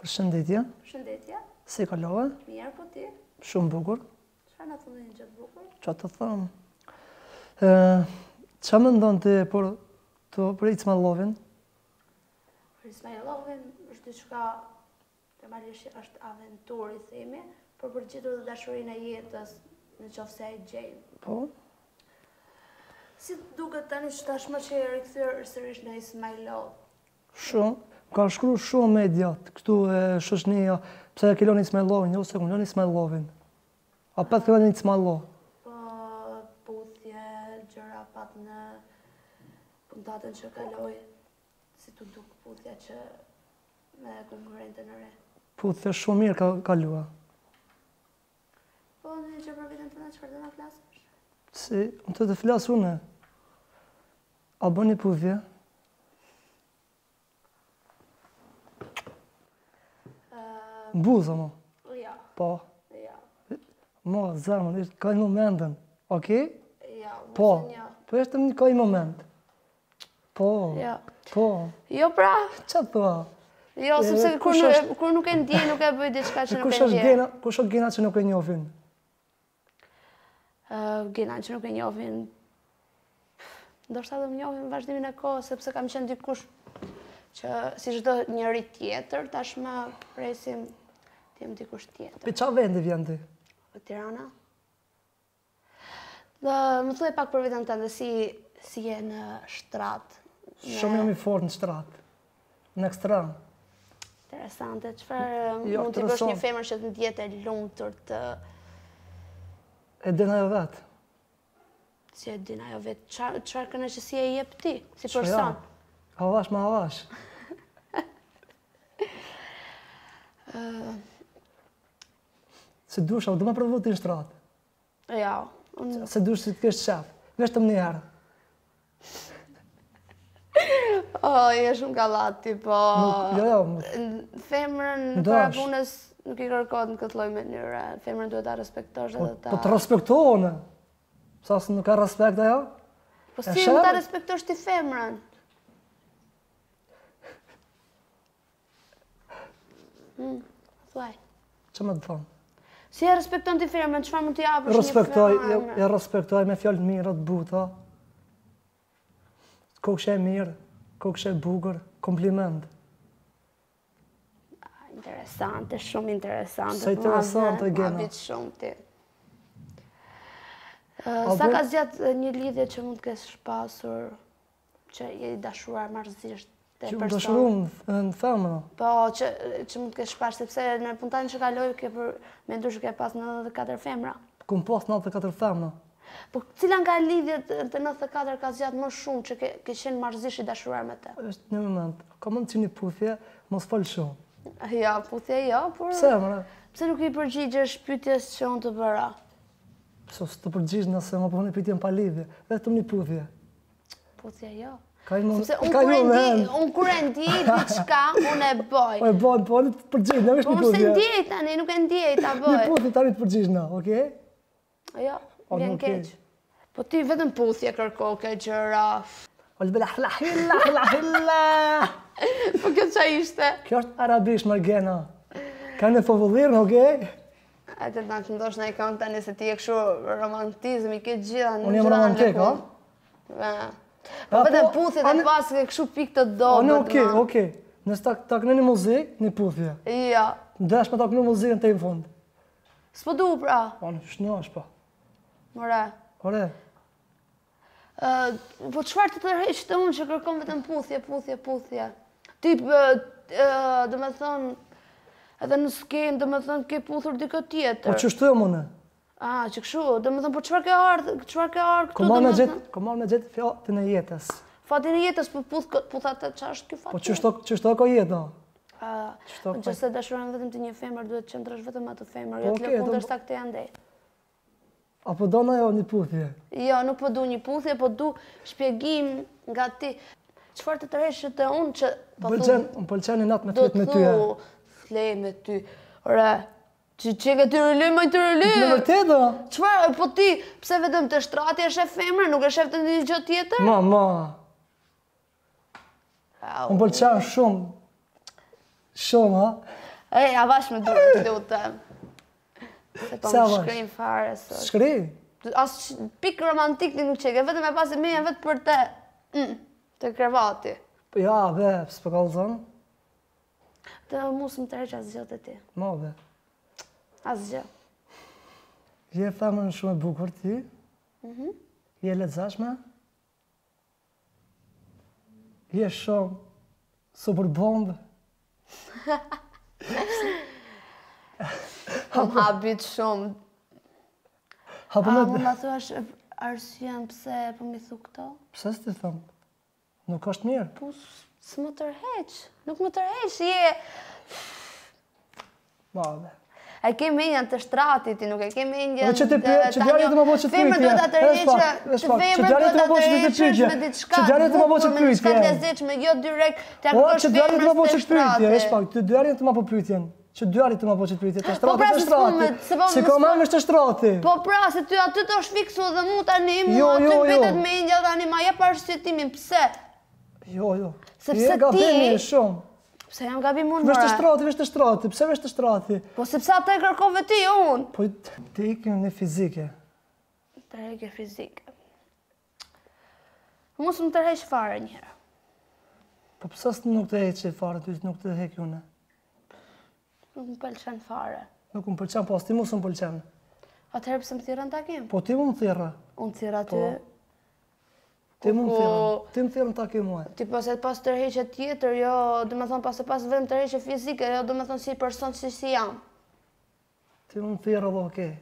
Për shëndetja. Shëndetja. Si ka lova? Mirë po ti. Shumë bukur. Qa në të në një gjithë bukur? Qa të thëmë. Qa më ndonë të për të për lovin? Për i lovin, është të qka të marrështë është aventur i themi, për për gjithë të dashurin e jetës në qofë se e gjejnë. Po? Si duke të një që tashma që e rikëthyrë është në i lovin? Shumë. Ka shkru shumë mediat, këtu e shoshnija, pëse e kiloni së me lovin, jo se këmë lëni së me lovin. A petë këmë lëni së lovin. Po, puthje, gjëra pat në puntatën që kaloi, si të duk puthje që me konkurente në re. Puthje shumë mirë ka kalua. Po, në gjë për vitën të në që përdo në flasë? Si, më të të flasë une. A bëni puthje? Po, Në buzë, mo? Ja. Po? Ja. Mo, zemën, ishtë kaj në momentën. Ok? Ja, po, po një. Po, është një kaj në moment. Po, ja. po. Jo, pra. Qa po? Jo, sepse kur, kur nuk e ndje, nuk e bëj diçka që nuk e ndje. Kush është gena që nuk e njofin? Uh, që nuk e njofin... Ndo shta dhe më njofin vazhdimin e kohë, sepse kam qenë dikush që si çdo njëri tjetër, tashmë presim të jemë dikush tjetër. Për qa vendi vjen ti? Për po, Tirana. Dhe më të pak për vitën të si si je në shtratë. Shumë jam i forë në shtratë, në ekstranë. Interesante, qëfar jo, mund të bësh një femër që të ndihet e lumtur të... E dina jo vetë. Si e dina jo vetë, qëfar kënë që si e jepë ti, si person? Avash, ma avash. se dush, a do më provu ti në shtratë? Ja. Un... Se dush si të kështë shef, vështë të më njerë. o, oh, e shumë t'i, po... jo, jo, më... Femërën para punës nuk i kërkot në këtë lojë mënyrë. Femërën duhet ta respektosh edhe po, ta... Po të respektohë, Sa Sa nuk ka respekt, ajo? Po si më ta respektosh ti femërën? Mm, thuaj. Që më të thonë? Si e respektojnë të firmen, që fa më të japë është një firmanë? Jo, e respektojnë me fjallë të mirë, të buta. Ko kështë e mirë, ko kështë e bugër, kompliment. Ah, interesante, shumë interesante. Sa interesante, Gena. Ma bitë shumë ti. Sa ka zjatë një lidhje që mund të kesh pasur, që i dashuar marëzisht Që më dëshru më në thamë. Po, që, më të kesh pash, sepse në puntajnë që kaloj, ke për me ndur që ke pas 94 femra. Këm pas 94 femra. Po, cila nga lidhjet të 94 ka zjatë më shumë që ke, ke qenë marzish i dashuruar me te? është një moment, ka mund që një puthje, mos falë shumë. Ja, puthje ja, jo, por... Pse, mëre? Pse nuk i përgjigje pytjes që unë të bëra? Pse, së të përgjigje nëse më përgjigje në palidhje, vetëm një puthje. Puthje ja. Jo. Ka kur e ndi, Unë kur e ndi, dhe unë e boj. Unë e boj, po, në të përgjit, në është një përgjit. Po, unë po, se ndi, tani, nuk e ndi, e t'a boj. Një përgjit, tani të përgjith në, oke? Jo, vjen keq. Po, ti vetëm në përgjit, kërko, keq, rra. O, lëbë, lëhë, lëhë, lëhë, lëhë, lëhë, lëhë, lëhë, lëhë, lëhë, lëhë, lëhë, lëhë, lëhë, lëhë, lëhë, lëhë, lë A të të të ndosh në e kam të ti e këshu romantizmi, këtë gjitha në gjitha në gjitha Unë jam romantik, gjitha Po pa, dhe po, puthi dhe pas ke kështu pikë të do. Ane, oke, okay, oke. Okay. Ne ta, ta këne një muzik, një puthje. Ja. Dhe me ta këne muzik në tejnë fund. S'po du, pra. Po shno është pa. Po. Mëre. Mëre. po çfarë të të rrejshë të unë që kërkom vetëm puthje, puthje, puthje. Tip, ë, uh, dhe me thënë, edhe në skenë dhe me thënë ke puthur dikë tjetër. Po që shtë A, që këshu, dhe më thëmë, për qëfar ke ardhë, qëfar ke ardhë, këtu dhe më thëmë? Komar me gjithë fjatin e jetës. Fatin e jetës, për po puth, puth atë, që është kjo fatin? Po që është ako jetë, no? A, në që se dashurën vetëm të një femër, duhet që ndrësh vetëm atë femër, po, jo të lëpun të është të janë dhe. A po do në jo një puthje? Jo, nuk po du një puthje, po du shpjegim nga ti. Qëfar të tërheshë të unë që... Po më pëlqeni natë me ty. Do të thu, me ty. Ora, Që që ke të rëllëj, ma të rëllëj. Në vërtet, dhe. Qëfar, po ti, pse vetëm të shtrati e shef femër, nuk e shef të një gjotë tjetër? Ma, ma. Më pëllë shumë. Shumë, ha? E, avash me duke të të utëm. Se pa më shkrim fare, sot. Shkrim? Asë pikë romantik të nuk që ke, vetëm e pasi me e vetë për te... Mm, ...të krevati. Po ja, be, pësë për kalë zonë. më të reqa zë gjotë ti. Ma, be. Asgjë. Je thamën shumë e bukur ti. Mhm. Je zashma. Je shumë super bombë. Po më habit shumë. A më më habit shumë. Arsyen pëse për po më thuk këto? Pëse së të thëmë? Nuk është mirë. Po, së më tërheqë. Nuk më tërheqë, je... Yeah. Ma, dhe e ke mendjen të shtratit ti nuk e ke mendjen po çete çete ajo të më bëj çete femër duhet të rëgjesh çete femër duhet të bëj çete çete çete të më bëj çete çete çete dezh me jo direkt ta kosh çete të më bëj çete të është pak të dëri të më bëj pyetjen që dyari të më po që të të po, shtrati pra, të shtrati, se po ka mamë është të shtrati. Po pra, se ty aty të është fiksu dhe mu të një mua, jo, jo, jo, ty vetet me indja dhe anima, je parë shqetimin, pse? Jo, jo. Sepse ti... Je shumë. Pse jam gabim unë Vesh të shtrati, vesh të shtrati, pse vesh të shtrati? Po sepse atë e kërkove ti unë? Po të ikim në fizike. Të ikim në fizike. Musë më të rejsh fare njëherë. Po pësës nuk të heqë fare, ty nuk të heqë une? Nuk më pëlqen fare. Nuk më pëlqen, po as ti musë më pëlqen. Atëherë pëse më thirë në takim? Po ti mu më thirë. Unë thirë po. aty. Ti më thirrën, ti më thirrën ta ke mua. Ti pas e pas tërheqje tjetër, jo, do të thon pas e pas vetëm tërheqje fizike, jo, do të thon si person si si jam. Ti më thirrën, okay.